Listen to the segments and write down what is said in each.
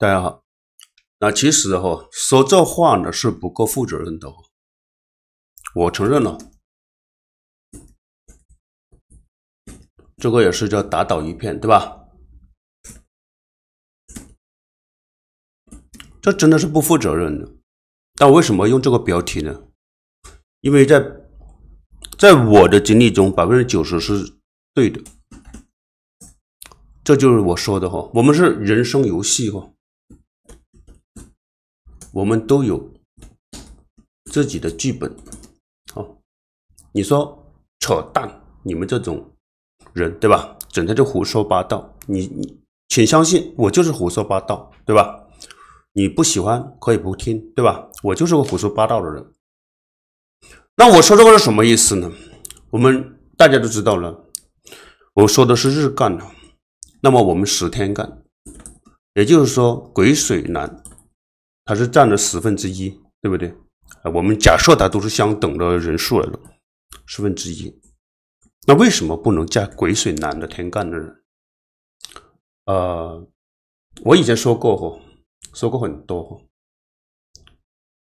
大家好，那其实哈说这话呢是不够负责任的，我承认了，这个也是叫打倒一片，对吧？这真的是不负责任的。但为什么用这个标题呢？因为在在我的经历中，百分之九十是对的，这就是我说的哈，我们是人生游戏哈。我们都有自己的剧本，好，你说扯淡，你们这种人对吧？整天就胡说八道。你请相信，我就是胡说八道，对吧？你不喜欢可以不听，对吧？我就是个胡说八道的人。那我说这话是什么意思呢？我们大家都知道了，我说的是日干，那么我们十天干，也就是说癸水难。它是占了十分之一，对不对？啊，我们假设它都是相等的人数了，十分之一。那为什么不能嫁癸水男的天干的人？呃，我以前说过，说过很多，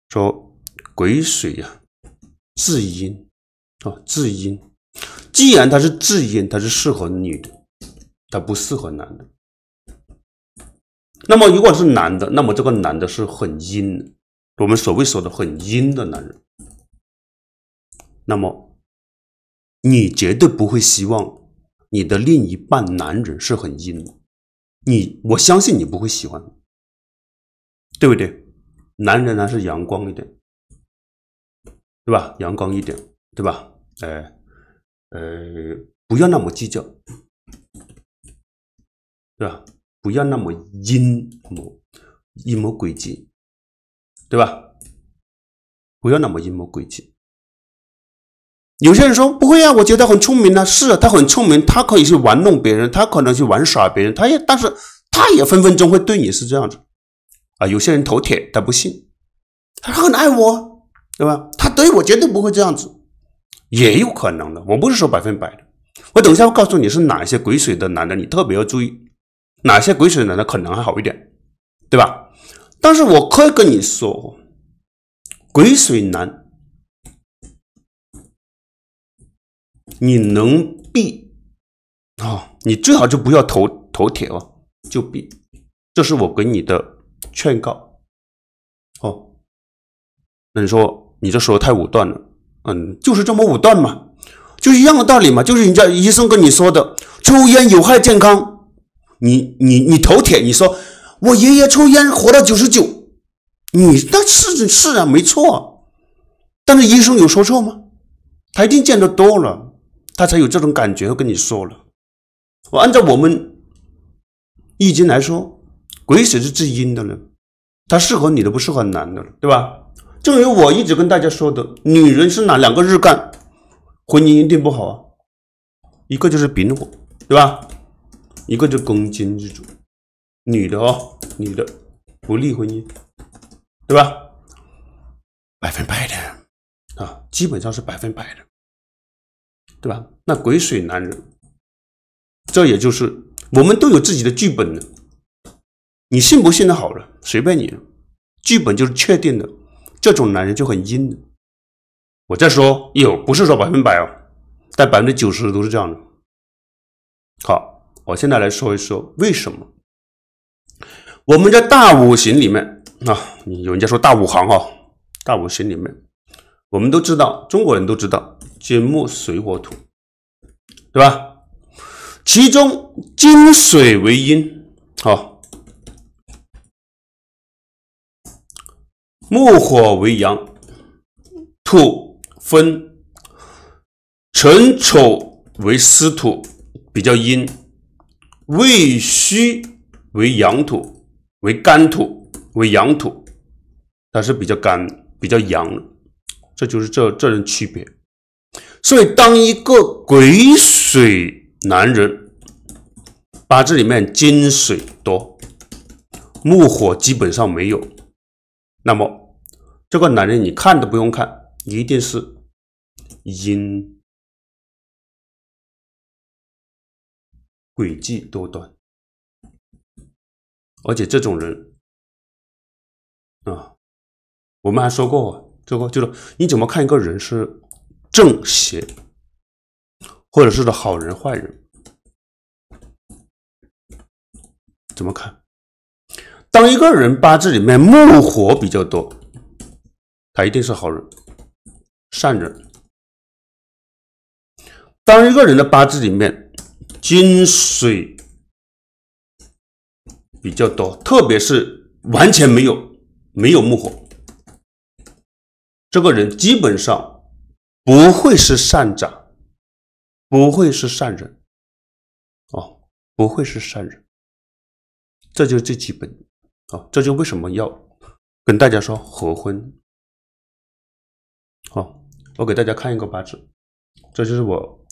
说癸水呀，自阴啊，自阴。既然它是自阴，它是适合女的，它不适合男的。那么，如果是男的，那么这个男的是很阴，我们所谓说的很阴的男人。那么，你绝对不会希望你的另一半男人是很阴的，你我相信你不会喜欢，对不对？男人还是阳光一点，对吧？阳光一点，对吧？哎，呃，不要那么计较，对吧？不要那么阴谋阴谋诡计，对吧？不要那么阴谋诡计。有些人说不会啊，我觉得很聪明啊。是啊，他很聪明，他可以去玩弄别人，他可能去玩耍别人，他也但是他也分分钟会对你是这样子啊。有些人头铁，他不信，他很爱我，对吧？他对我绝对不会这样子，也有可能的。我不是说百分百的。我等一下会告诉你是哪一些鬼水的男的，你特别要注意。哪些癸水男的可能还好一点，对吧？但是我可以跟你说，癸水男，你能避啊，你最好就不要投投铁哦，就避。这是我给你的劝告哦。那你说，你这说的太武断了。嗯，就是这么武断嘛，就一样的道理嘛，就是人家医生跟你说的，抽烟有害健康。你你你头铁，你说我爷爷抽烟活到九十九，你那是是啊，没错。但是医生有说错吗？他一定见得多了，他才有这种感觉，跟你说了。我按照我们易经来说，癸水是至阴的了，它适合你的不是很难的，对吧？正如我一直跟大家说的，女人是哪两个日干，婚姻一定不好啊？一个就是丙火，对吧？一个就公斤日主，女的哦，女的，不利婚姻，对吧？百分百的，啊，基本上是百分百的，对吧？那癸水男人，这也就是我们都有自己的剧本的，你信不信的好了，随便你了。剧本就是确定的，这种男人就很阴的。我再说，有不是说百分百哦，但百分之九十都是这样的。好。我现在来说一说为什么我们在大五行里面啊？有人家说大五行啊，大五行里面，我们都知道，中国人都知道金木水火土，对吧？其中金水为阴，好，木火为阳，土分辰丑为湿土，比较阴。胃虚为阳土，为干土，为阳土，它是比较干、比较阳，这就是这这人区别。所以，当一个癸水男人八字里面金水多，木火基本上没有，那么这个男人你看都不用看，一定是阴。诡计多端，而且这种人，啊，我们还说过，说过，就是你怎么看一个人是正邪，或者是好人坏人，怎么看？当一个人八字里面木火比较多，他一定是好人、善人。当一个人的八字里面，金水比较多，特别是完全没有没有木火，这个人基本上不会是善长，不会是善人，哦，不会是善人，这就是最基本，哦，这就为什么要跟大家说合婚，好，我给大家看一个八字，这就是我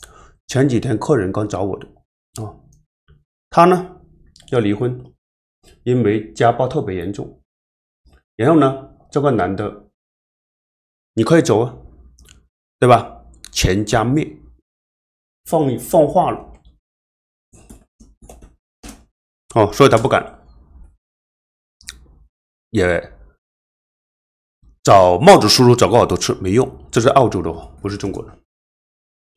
前几天客人刚找我的。啊，他呢要离婚，因为家暴特别严重。然后呢，这个男的，你快走啊，对吧？全家灭，放放话了。哦，所以他不敢，也找帽子叔叔找过好多次，没用。这是澳洲的哦，不是中国的，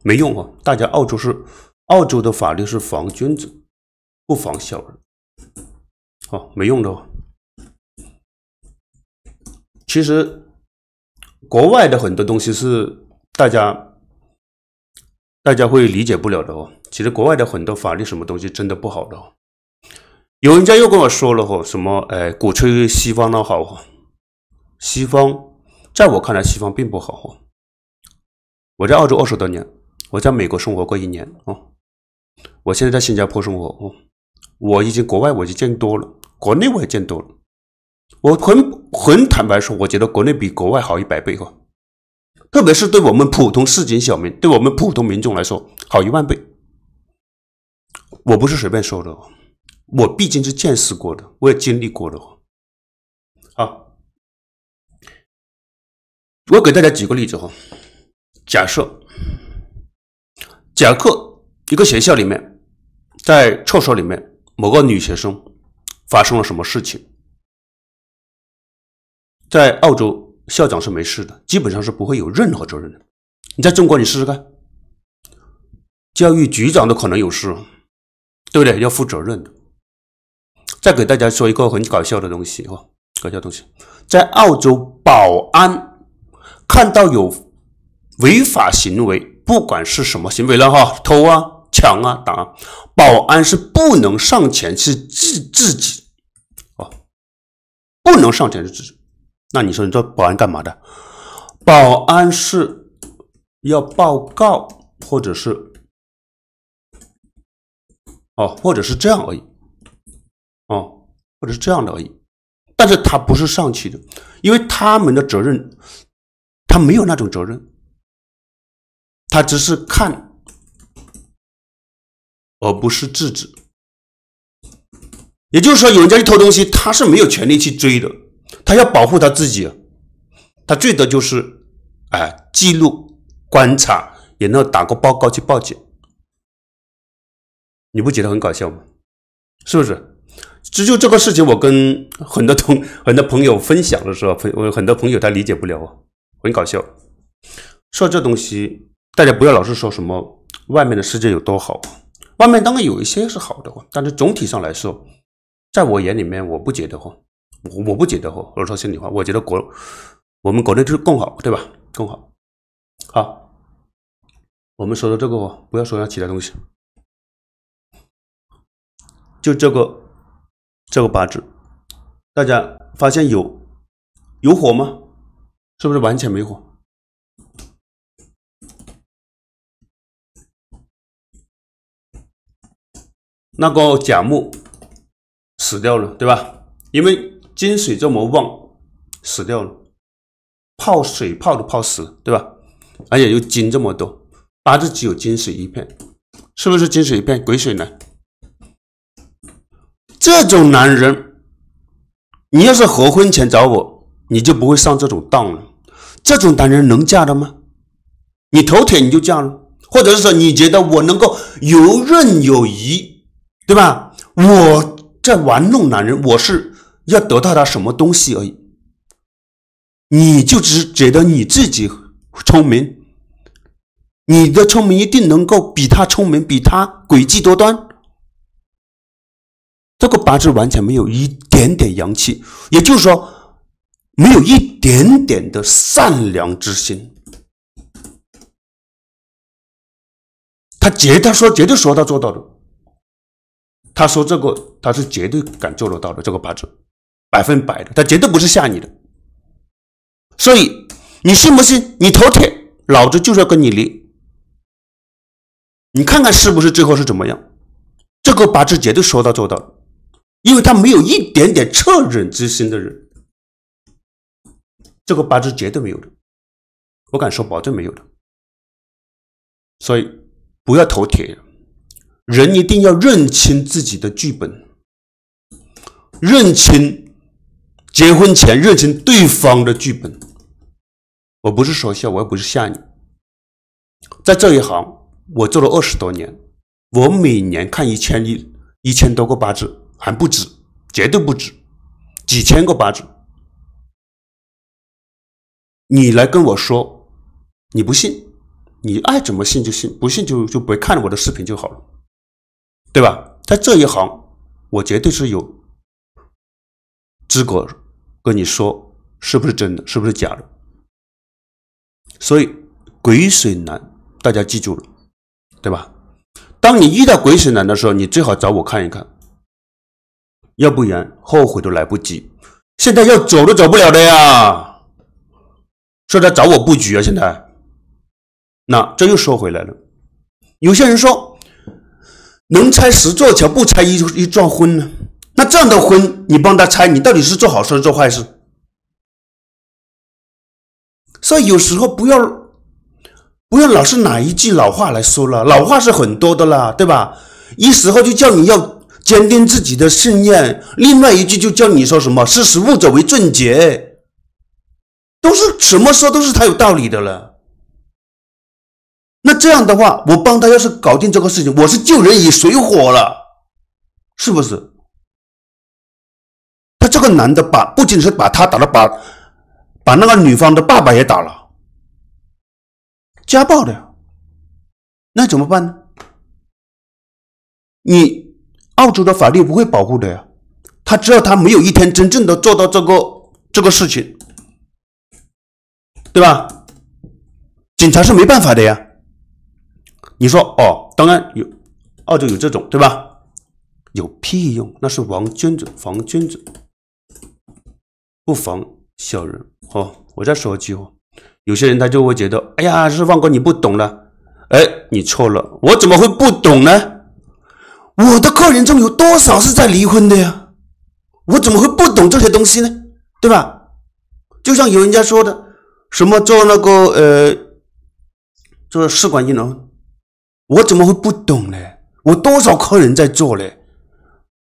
没用哦。大家澳洲是。澳洲的法律是防君子，不防小人，哦，没用的哦。其实国外的很多东西是大家大家会理解不了的哦。其实国外的很多法律什么东西真的不好的哦。有人家又跟我说了哈，什么哎鼓吹西方的好西方在我看来西方并不好哦。我在澳洲二十多年，我在美国生活过一年啊。我现在在新加坡生活哦，我已经国外我就见多了，国内我也见多了。我很很坦白说，我觉得国内比国外好一百倍哈，特别是对我们普通市井小民，对我们普通民众来说好一万倍。我不是随便说的哦，我毕竟是见识过的，我也经历过的哦。好，我给大家举个例子哈，假设，甲克。一个学校里面，在厕所里面，某个女学生发生了什么事情？在澳洲，校长是没事的，基本上是不会有任何责任的。你在中国，你试试看，教育局长都可能有事，对不对？要负责任的。再给大家说一个很搞笑的东西哈，搞笑东西，在澳洲，保安看到有违法行为，不管是什么行为了哈，偷啊。抢啊打！保安是不能上前去治自己哦，不能上前去治。那你说你做保安干嘛的？保安是要报告，或者是哦，或者是这样而已哦，或者是这样的而已。但是他不是上去的，因为他们的责任，他没有那种责任，他只是看。而不是制止，也就是说，有人家去偷东西，他是没有权利去追的，他要保护他自己，他最多就是哎记录观察，然后打个报告去报警。你不觉得很搞笑吗？是不是？只就这个事情，我跟很多同很多朋友分享的时候，朋我很多朋友他理解不了啊，很搞笑。说这东西，大家不要老是说什么外面的世界有多好。外面当然有一些是好的话，但是总体上来说，在我眼里面，我不觉得嚯，我我不觉得嚯，我说心里话，我觉得国我们国内就是更好，对吧？更好。好，我们说的这个哦，不要说其他东西，就这个这个八字，大家发现有有火吗？是不是完全没火？那个甲木死掉了，对吧？因为金水这么旺，死掉了，泡水泡都泡死，了，对吧？而且又金这么多，八字只有金水一片，是不是金水一片？癸水呢？这种男人，你要是合婚前找我，你就不会上这种当了。这种男人能嫁的吗？你头铁你就嫁了，或者是说你觉得我能够游刃有余？对吧？我在玩弄男人，我是要得到他什么东西而已。你就只觉得你自己聪明，你的聪明一定能够比他聪明，比他诡计多端。这个八字完全没有一点点阳气，也就是说，没有一点点的善良之心。他绝他说绝对说到做到的。他说这个他是绝对敢做得到的，这个八字百分百的，他绝对不是吓你的。所以你信不信？你投铁，老子就是要跟你离。你看看是不是最后是怎么样？这个八字绝对说到做到，因为他没有一点点恻隐之心的人，这个八字绝对没有的，我敢说保证没有的。所以不要投铁。人一定要认清自己的剧本，认清结婚前认清对方的剧本。我不是说笑，我也不是吓你。在这一行，我做了二十多年，我每年看一千一一千多个八字还不止，绝对不止，几千个八字。你来跟我说，你不信，你爱怎么信就信，不信就就别看我的视频就好了。对吧？在这一行，我绝对是有资格跟你说，是不是真的，是不是假的。所以鬼水难，大家记住了，对吧？当你遇到鬼水难的时候，你最好找我看一看，要不然后悔都来不及。现在要走都走不了的呀！说他找我布局啊，现在。那这又说回来了，有些人说。能拆十座桥，不拆一一桩婚呢？那这样的婚，你帮他拆，你到底是做好事还是做坏事？所以有时候不要不要老是拿一句老话来说了，老话是很多的啦，对吧？一时候就叫你要坚定自己的信念，另外一句就叫你说什么“识时务者为俊杰”，都是什么时候都是他有道理的了。那这样的话，我帮他要是搞定这个事情，我是救人于水火了，是不是？他这个男的把不仅是把他打了，把把那个女方的爸爸也打了，家暴的，那怎么办呢？你澳洲的法律不会保护的呀，他知道他没有一天真正的做到这个这个事情，对吧？警察是没办法的呀。你说哦，当然有，澳洲有这种对吧？有屁用？那是防君子，防君子不防小人。哦，我再说一句哦，有些人他就会觉得，哎呀，是旺哥你不懂了，哎，你错了，我怎么会不懂呢？我的客人中有多少是在离婚的呀？我怎么会不懂这些东西呢？对吧？就像有人家说的，什么做那个呃，做试管婴儿。我怎么会不懂呢？我多少客人在做呢？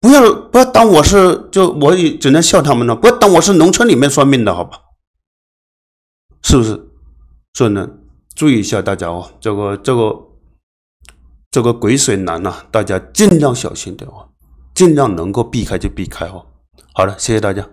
不要不要当我是就我也只能笑他们了。不要当我是农村里面算命的，好吧？是不是？所以呢，注意一下大家哦，这个这个这个鬼水难呐，大家尽量小心点哦，尽量能够避开就避开哦。好了，谢谢大家。